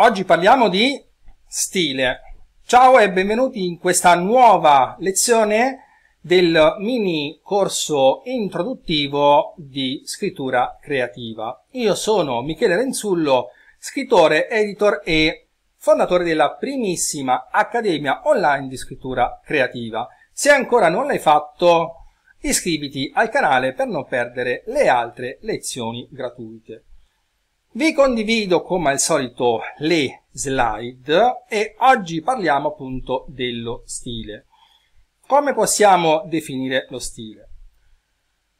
Oggi parliamo di stile. Ciao e benvenuti in questa nuova lezione del mini corso introduttivo di scrittura creativa. Io sono Michele Renzullo, scrittore, editor e fondatore della primissima Accademia Online di Scrittura Creativa. Se ancora non l'hai fatto, iscriviti al canale per non perdere le altre lezioni gratuite. Vi condivido come al solito le slide e oggi parliamo appunto dello stile. Come possiamo definire lo stile?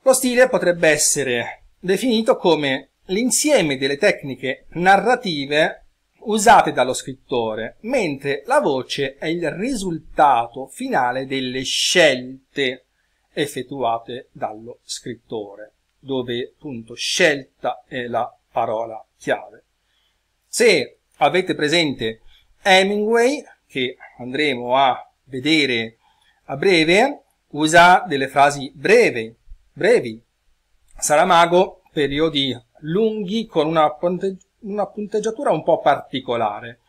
Lo stile potrebbe essere definito come l'insieme delle tecniche narrative usate dallo scrittore, mentre la voce è il risultato finale delle scelte effettuate dallo scrittore, dove appunto scelta è la parola chiave. Se avete presente Hemingway, che andremo a vedere a breve, usa delle frasi breve, brevi. Saramago, periodi lunghi con una, punte una punteggiatura un po' particolare.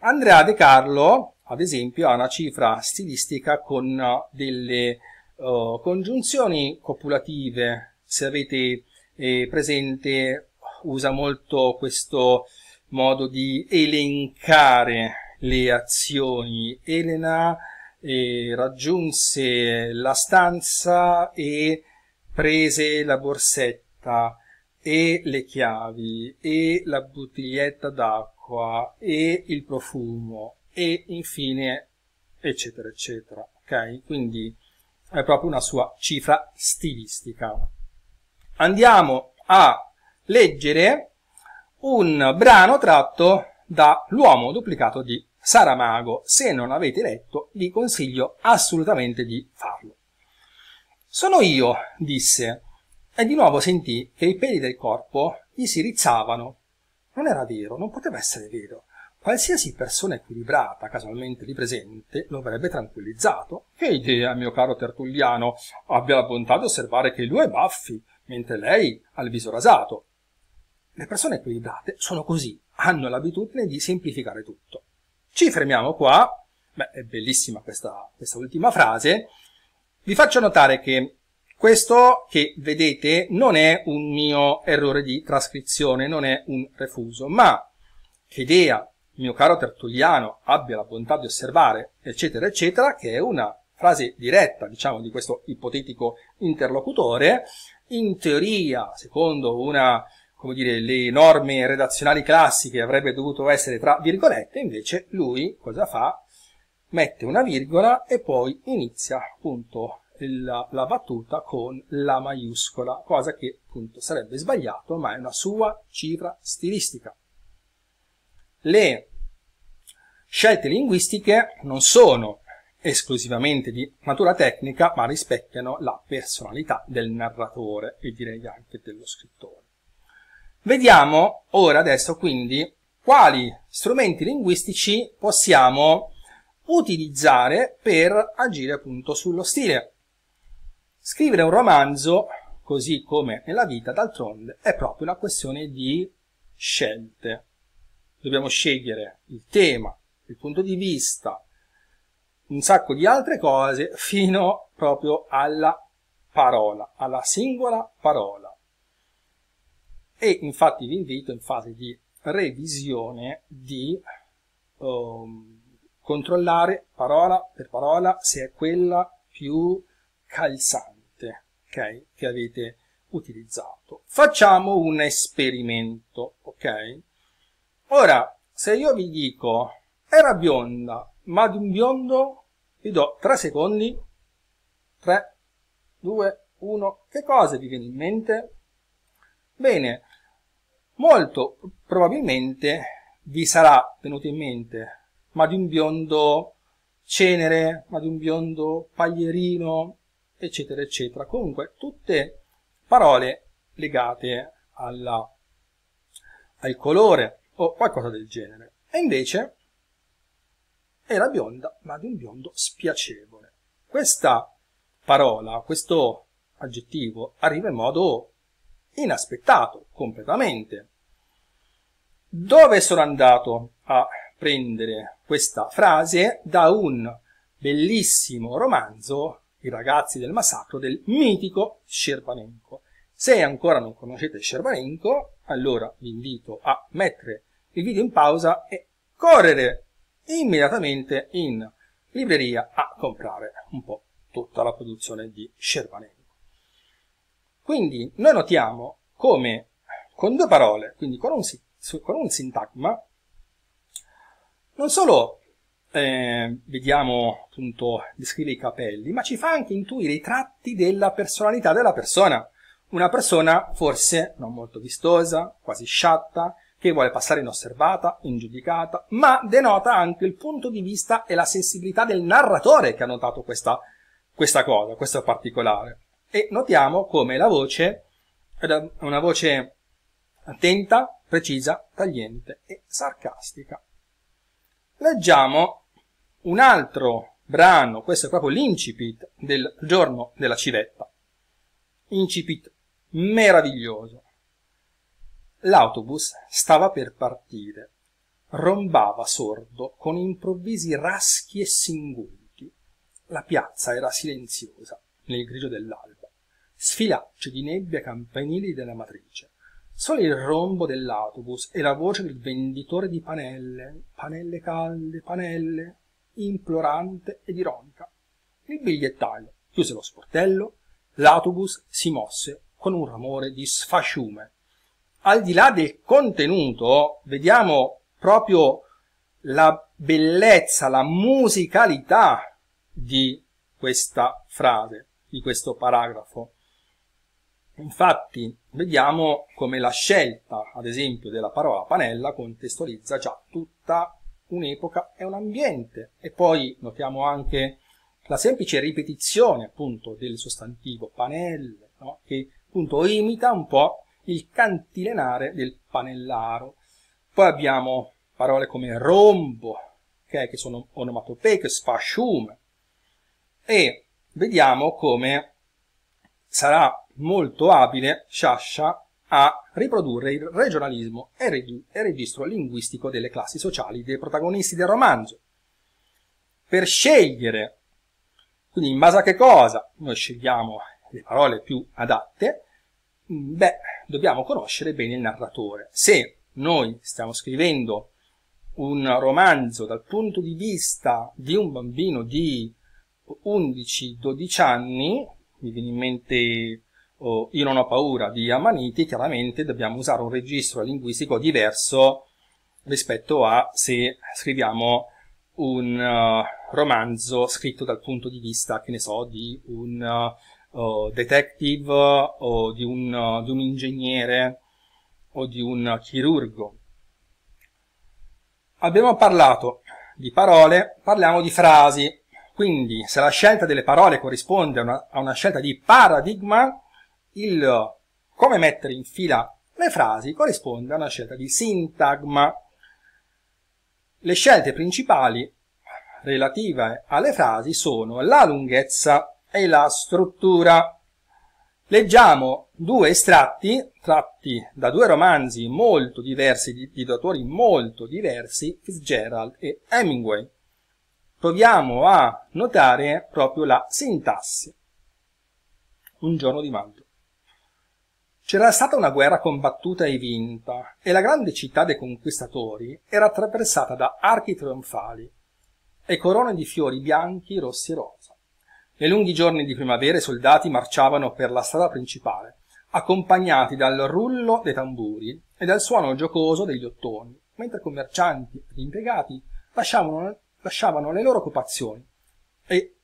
Andrea De Carlo, ad esempio, ha una cifra stilistica con uh, delle uh, congiunzioni copulative. Se avete eh, presente usa molto questo modo di elencare le azioni. Elena eh, raggiunse la stanza e prese la borsetta e le chiavi e la bottiglietta d'acqua e il profumo e infine eccetera eccetera ok quindi è proprio una sua cifra stilistica andiamo a leggere un brano tratto da L'uomo duplicato di Saramago. Se non avete letto, vi consiglio assolutamente di farlo. Sono io, disse, e di nuovo sentì che i peli del corpo gli si rizzavano. Non era vero, non poteva essere vero. Qualsiasi persona equilibrata casualmente lì presente lo avrebbe tranquillizzato. Che idea, mio caro Tertulliano, abbia la bontà di osservare che lui ha i baffi, mentre lei ha il viso rasato. Le persone equilibrate sono così, hanno l'abitudine di semplificare tutto. Ci fermiamo qua, Beh, è bellissima questa, questa ultima frase, vi faccio notare che questo che vedete non è un mio errore di trascrizione, non è un refuso, ma che idea, mio caro Tertulliano, abbia la bontà di osservare, eccetera, eccetera, che è una frase diretta, diciamo, di questo ipotetico interlocutore, in teoria, secondo una come dire, le norme redazionali classiche avrebbe dovuto essere tra virgolette, invece lui cosa fa? Mette una virgola e poi inizia appunto la, la battuta con la maiuscola, cosa che appunto sarebbe sbagliato, ma è una sua cifra stilistica. Le scelte linguistiche non sono esclusivamente di natura tecnica, ma rispecchiano la personalità del narratore e direi anche dello scrittore. Vediamo ora adesso quindi quali strumenti linguistici possiamo utilizzare per agire appunto sullo stile. Scrivere un romanzo, così come nella vita d'altronde, è proprio una questione di scelte. Dobbiamo scegliere il tema, il punto di vista, un sacco di altre cose fino proprio alla parola, alla singola parola e infatti vi invito in fase di revisione di um, controllare parola per parola se è quella più calzante okay, che avete utilizzato. Facciamo un esperimento, ok? Ora, se io vi dico era bionda, ma di un biondo vi do 3 secondi, 3, 2, 1, che cosa vi viene in mente? Bene, molto probabilmente vi sarà venuto in mente, ma di un biondo cenere, ma di un biondo paglierino, eccetera, eccetera. Comunque, tutte parole legate alla, al colore o qualcosa del genere. E invece era bionda, ma di un biondo spiacevole. Questa parola, questo aggettivo, arriva in modo inaspettato, completamente dove sono andato a prendere questa frase da un bellissimo romanzo, I ragazzi del massacro, del mitico Scerbanenko. Se ancora non conoscete Scerbanenko, allora vi invito a mettere il video in pausa e correre immediatamente in libreria a comprare un po' tutta la produzione di Scerbanenko. Quindi noi notiamo come con due parole, quindi con un sì su, con un sintagma, non solo eh, vediamo appunto, descrive i capelli, ma ci fa anche intuire i tratti della personalità della persona. Una persona forse non molto vistosa, quasi sciatta, che vuole passare inosservata, ingiudicata, ma denota anche il punto di vista e la sensibilità del narratore che ha notato questa, questa cosa, questo particolare. E notiamo come la voce è eh, una voce attenta, precisa, tagliente e sarcastica. Leggiamo un altro brano, questo è proprio l'incipit del giorno della civetta. Incipit meraviglioso. L'autobus stava per partire. Rombava sordo con improvvisi raschi e singulti. La piazza era silenziosa nel grigio dell'alba, sfilacci di nebbia campanili della matrice. Solo il rombo dell'autobus e la voce del venditore di panelle, panelle calde, panelle, implorante ed ironica. Il bigliettaio chiuse lo sportello, l'autobus si mosse con un rumore di sfasciume. Al di là del contenuto, vediamo proprio la bellezza, la musicalità di questa frase, di questo paragrafo. Infatti vediamo come la scelta, ad esempio, della parola panella contestualizza già tutta un'epoca e un ambiente. E poi notiamo anche la semplice ripetizione appunto del sostantivo panelle, no? che appunto imita un po' il cantilenare del panellaro. Poi abbiamo parole come rombo, okay? che sono onomatopeiche, sfascium, e vediamo come sarà molto abile Sciascia a riprodurre il regionalismo e il registro linguistico delle classi sociali dei protagonisti del romanzo. Per scegliere, quindi in base a che cosa noi scegliamo le parole più adatte, beh, dobbiamo conoscere bene il narratore. Se noi stiamo scrivendo un romanzo dal punto di vista di un bambino di 11-12 anni, mi viene in mente oh, Io non ho paura di Amaniti, chiaramente dobbiamo usare un registro linguistico diverso rispetto a se scriviamo un uh, romanzo scritto dal punto di vista, che ne so, di un uh, oh, detective o di un, uh, di un ingegnere o di un chirurgo. Abbiamo parlato di parole, parliamo di frasi. Quindi, se la scelta delle parole corrisponde a una, a una scelta di paradigma, il come mettere in fila le frasi corrisponde a una scelta di sintagma. Le scelte principali relative alle frasi sono la lunghezza e la struttura. Leggiamo due estratti tratti da due romanzi molto diversi, di, di autori molto diversi, Fitzgerald e Hemingway. Proviamo a notare proprio la sintassi. Un giorno di maggio. C'era stata una guerra combattuta e vinta, e la grande città dei conquistatori era attraversata da archi trionfali e corone di fiori bianchi, rossi e rosa. Nei lunghi giorni di primavera i soldati marciavano per la strada principale, accompagnati dal rullo dei tamburi e dal suono giocoso degli ottoni, mentre commercianti e impiegati lasciavano, lasciavano le loro occupazioni e,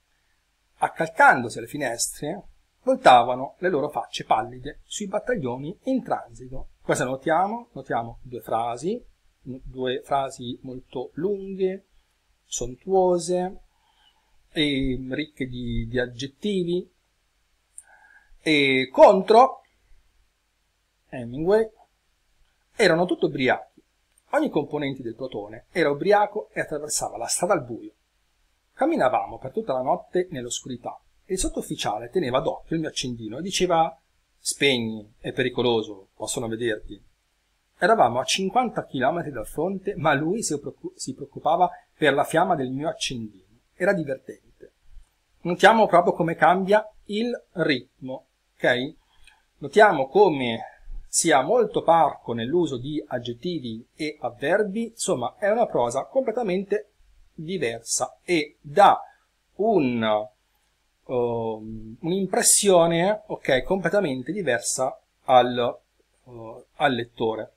accalcandosi alle finestre, voltavano le loro facce pallide sui battaglioni in transito. Cosa notiamo? Notiamo due frasi, due frasi molto lunghe, sontuose, ricche di, di, aggettivi. E contro Hemingway erano tutto ubriachi. Ogni componente del plotone era ubriaco e attraversava la strada al buio. Camminavamo per tutta la notte nell'oscurità, e il sottufficiale teneva d'occhio il mio accendino e diceva «Spegni, è pericoloso, possono vederti». Eravamo a 50 km dal fronte, ma lui si preoccupava per la fiamma del mio accendino. Era divertente. Notiamo proprio come cambia il ritmo, ok? Notiamo come sia molto parco nell'uso di aggettivi e avverbi, insomma è una prosa completamente diversa e da un Ehm, un'impressione okay, completamente diversa al, uh, al lettore.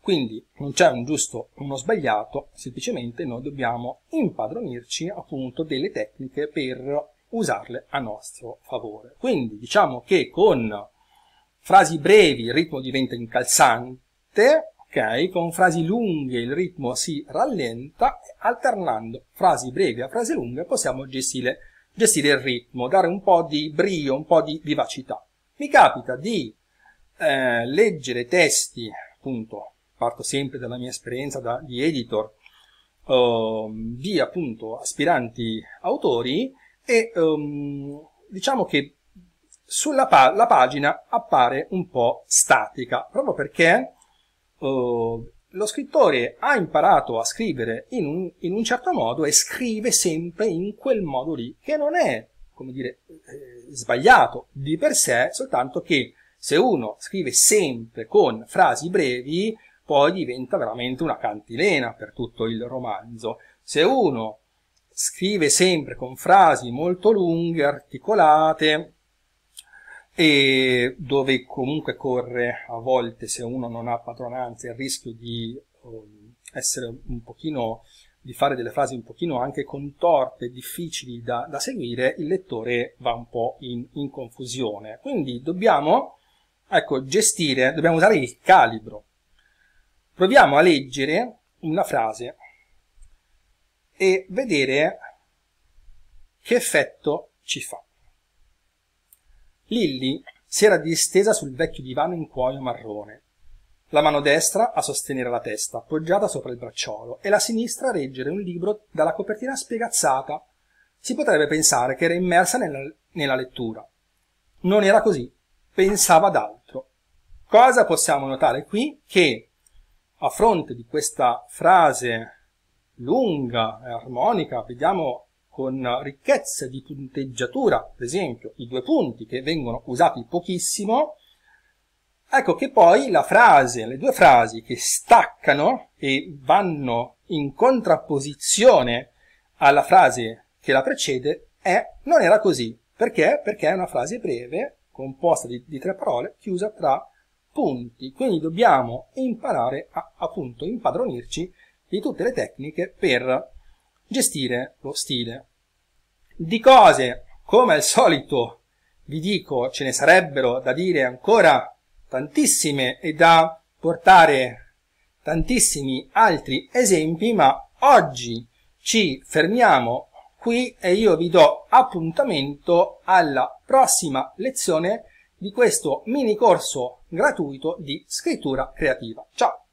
Quindi non c'è un giusto o uno sbagliato, semplicemente noi dobbiamo impadronirci appunto delle tecniche per usarle a nostro favore. Quindi diciamo che con frasi brevi il ritmo diventa incalzante, ok? Con frasi lunghe il ritmo si rallenta, alternando frasi brevi a frasi lunghe possiamo gestire gestire il ritmo, dare un po' di brio, un po' di vivacità. Mi capita di eh, leggere testi, appunto, parto sempre dalla mia esperienza da, di editor, eh, di appunto aspiranti autori e ehm, diciamo che sulla pa- pagina appare un po' statica, proprio perché eh, lo scrittore ha imparato a scrivere in un, in un, certo modo e scrive sempre in quel modo lì, che non è, come dire, eh, sbagliato di per sé, soltanto che se uno scrive sempre con frasi brevi, poi diventa veramente una cantilena per tutto il romanzo. Se uno scrive sempre con frasi molto lunghe, articolate, e dove comunque corre a volte, se uno non ha padronanza, il rischio di um, essere un pochino di fare delle frasi un pochino anche contorte, difficili da, da seguire, il lettore va un po' in, in confusione. Quindi dobbiamo ecco, gestire, dobbiamo usare il calibro. Proviamo a leggere una frase e vedere che effetto ci fa. Lilly era distesa sul vecchio divano in cuoio marrone, la mano destra a sostenere la testa, appoggiata sopra il bracciolo, e la sinistra a reggere un libro dalla copertina spiegazzata. Si potrebbe pensare che era immersa nella, nella lettura. Non era così, pensava ad altro. Cosa possiamo notare qui? Che a fronte di questa frase lunga e armonica, vediamo con ricchezze di punteggiatura, per esempio i due punti che vengono usati pochissimo, ecco che poi la frase, le due frasi che staccano e vanno in contrapposizione alla frase che la precede è non era così. Perché? Perché è una frase breve, composta di, di tre parole, chiusa tra punti. Quindi dobbiamo imparare a appunto impadronirci di tutte le tecniche per gestire lo stile. Di cose, come al solito, vi dico, ce ne sarebbero da dire ancora tantissime e da portare tantissimi altri esempi, ma oggi ci fermiamo qui e io vi do appuntamento alla prossima lezione di questo mini corso gratuito di scrittura creativa. Ciao!